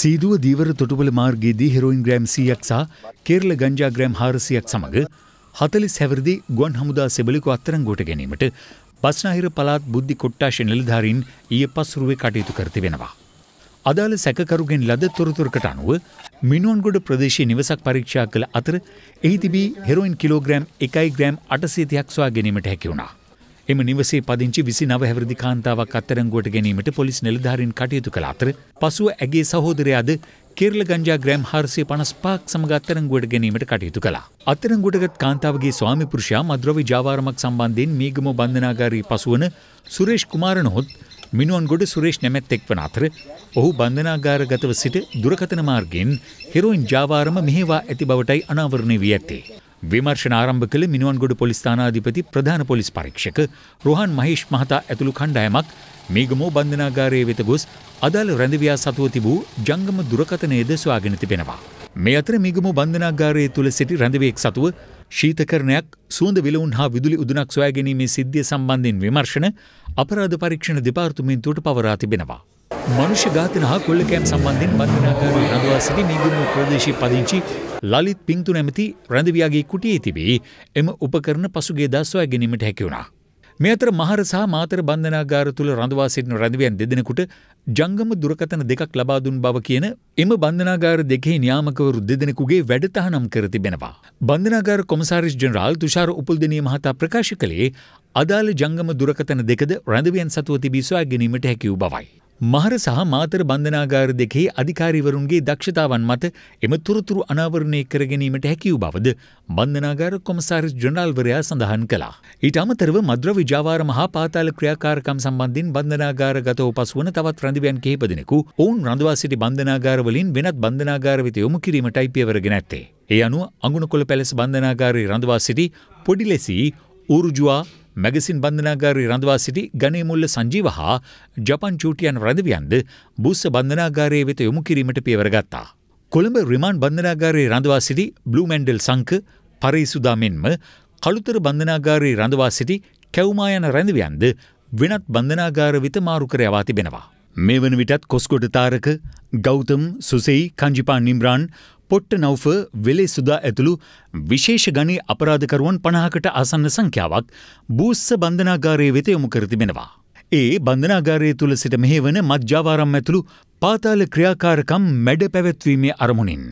සීදුව දීවර තොටුපල මාර්ගයේදී heroin gram 100ක් සහ කේරළ ගංජා ග්‍රෑම් 400ක් සමග 40 හැවිරිදි ගුවන් හමුදා සෙබළකු අත්තරංගුවට ගැනීමට බස්නාහිර පළාත් බුද්ධි කොට්ටාශය නිලධාරීන් ඊයේ පස්රුවේ කටයුතු කර තිබෙනවා. අදාළ සැකකරුගෙන් ලද තොරතුරකට අනුව මිනුවන්ගොඩ ප්‍රදේශයේ නිවසක් පරීක්ෂා කළ අතර එහි තිබී හෙරෝයින් කිලෝග්‍රෑම් 1 ග්‍රෑම් 830ක් සොයා ගැනීමට හැකි වුණා. එම නිවසේ පදිංචි විසි නව හැවරදි කාන්තාවක් අත්තරංගුවට ගැනීමට පොලිස් නිලධාරින් කටයුතු කළ අතර පසුව ඇගේ සහෝදරයාද කෙරල ගංජා ග්‍රෑම් හර්සය පනස්පාක් සමඟ අත්තරංගුවට ගැනීමට කටයුතු කළා. අත්තරංගුටගත් කාන්තාවගේ ස්වාමිපුරුෂයා මද්‍රව්‍ය ජාවාරමක් සම්බන්ධයෙන් මීගම බන්ධනාගාරී පසුවන සුරේෂ් කුමාරනොත් මිනුවන් ගොඩ සුරේෂ් නැමැත් එක් වන අතර ඔහු බන්ධනාගාරගතව සිට දුරකතන මාර්ගෙන් හෙරෝයින් ජාවාරම මෙහෙවා ඇති බවටයි අනාවරණය වී ඇත්තේ. විමර්ශන ආරම්භ කළ මිනුවන්ගොඩ පොලිස් ස්ථානාධිපති ප්‍රධාන පොලිස් පරීක්ෂක රොහන් මහේෂ් මහතා ඇතුළු කණ්ඩායමක් මේගමෝ බන්ධනාගාරයේ වෙත ගොස් අදාළ රැඳවියා සතුව තිබූ ජංගම දුරකථනයේද සොයාගෙන තිබෙනවා. මේ අතර මිගමෝ බන්ධනාගාරයේ තුළ සිටි රැඳවියෙක් සතුව ශීතකරණයක් සුවඳ විලවුන් හා විදුලි උදුනක් සොයාගැනීමේ සිද්ධිය සම්බන්ධයෙන් විමර්ශන අපරාධ පරීක්ෂණ දෙපාර්තමේන්තුවට පවරා තිබෙනවා. මනුෂ්‍ය ඝාතන හා කොල්ලකෑම් සම්බන්ධයෙන් බන්ධනාගාරය රඳවා සිටි මීගුරුණු ප්‍රදේශයේ පදිංචි ලලිත් පින්තු නැමති රැඳවියාගේ කුටියේ තිබී එම උපකරණ පසුගේ දා සොයා ගැනීමට හැකි වුණා. මේ අතර මහර සහ මාතර බන්ධනාගාර තුළ රඳවා සිටින රැඳවියන් දෙදෙනෙකුට ජංගම දුරකථන දෙකක් ලබා දුන් බව කියන එම බන්ධනාගාර දෙකේ නියාමකවරු දෙදෙනෙකුගේ වැඩතහනම් කර තිබෙනවා. බන්ධනාගාර කොමසාරිස් ජනරාල් තුෂාර උපුල්දෙනිය මහතා ප්‍රකාශ කළේ අදාළ ජංගම දුරකථන දෙකද රැඳවියන් සතුව තිබී සොයා ගැනීමට හැකිවූ බවයි. මහර සහ මාතර බන්ධනාගාර දෙකේ අධිකාරිවරුන්ගේ දක්ෂතාවන් මත එම තොරතුරු අනාවරණය කරගැනීමට හැකිව බවද බන්ධනාගාර කොමසාරිස් ජනරල්වරයා සඳහන් කළා. ඊට අමතරව මද්‍රව්‍ය ජාවාර මහා පාතාල ක්‍රියාකාරකම් සම්බන්ධයෙන් බන්ධනාගාර ගතව පසුවන තවත් රඳවියන් කිහිප දෙනෙකු ඔවුන් රඳවා සිටි බන්ධනාගාර වලින් වෙනත් බන්ධනාගාර වෙත යොමු කිරීමටයි පියවරගෙන ඇත්තේ. ඒ අනුව අඟුණකොළ පැලෙස් බන්ධනාගාරයේ රඳවා සිටි පොඩි ලෙසී ඌරුජුවා මැගසින් බන්ධනාගාරය රඳවා සිටි ගනේමුල්ල සංජීව හා ජපන් චූටියන් රඳවියන්ද බුස්ස බන්ධනාගාරය වෙත යොමු කිරීමට පියවරගත්තා. කොළඹ රිමාන් බන්ධනාගාරයේ රඳවා සිටි බ්ලූමැන්ඩල් සංක පරේසුදා මෙන්ම කළුතර බන්ධනාගාරයේ රඳවා සිටි කැවුමා යන රැඳවියන්ද වෙනත් බන්ධනාගාර වෙත මාරු කර යවා තිබෙනවා. මේ වන විටත් කොස්කොට තාරක ගෞතම් සුසෙයි කංජිපා නිම්රාන් පොට්ට නව්ව වෙලේ සුදා ඇතුළු විශේෂ ගනි අපරාධකරුවන් පණහකට ආසන්න සංඛ්‍යාවක් බූස්ස බන්ධනාගාරයේ වෙත යොමු කර තිබෙනවා. ඒ බන්ධනාගාරය තුළ සිට මෙහෙවන මජ්ජාවාරම් ඇතුළු පාතාල ක්‍රියාකාරකම් මැඩ පැවැත්වීමේ අරමුණින්.